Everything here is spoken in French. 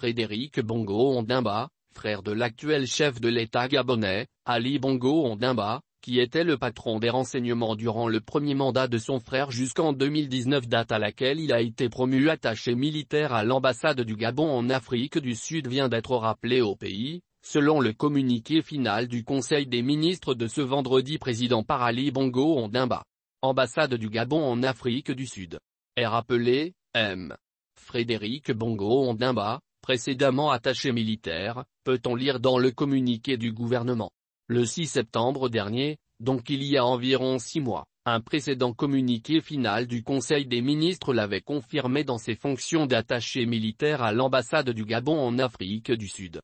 Frédéric Bongo Ondimba, frère de l'actuel chef de l'État gabonais, Ali Bongo Ondimba, qui était le patron des renseignements durant le premier mandat de son frère jusqu'en 2019 date à laquelle il a été promu attaché militaire à l'ambassade du Gabon en Afrique du Sud vient d'être rappelé au pays, Selon le communiqué final du Conseil des ministres de ce vendredi président par Ali Bongo Ondimba, ambassade du Gabon en Afrique du Sud, est rappelé, M. Frédéric Bongo Ondimba, précédemment attaché militaire, peut-on lire dans le communiqué du gouvernement. Le 6 septembre dernier, donc il y a environ six mois, un précédent communiqué final du Conseil des ministres l'avait confirmé dans ses fonctions d'attaché militaire à l'ambassade du Gabon en Afrique du Sud.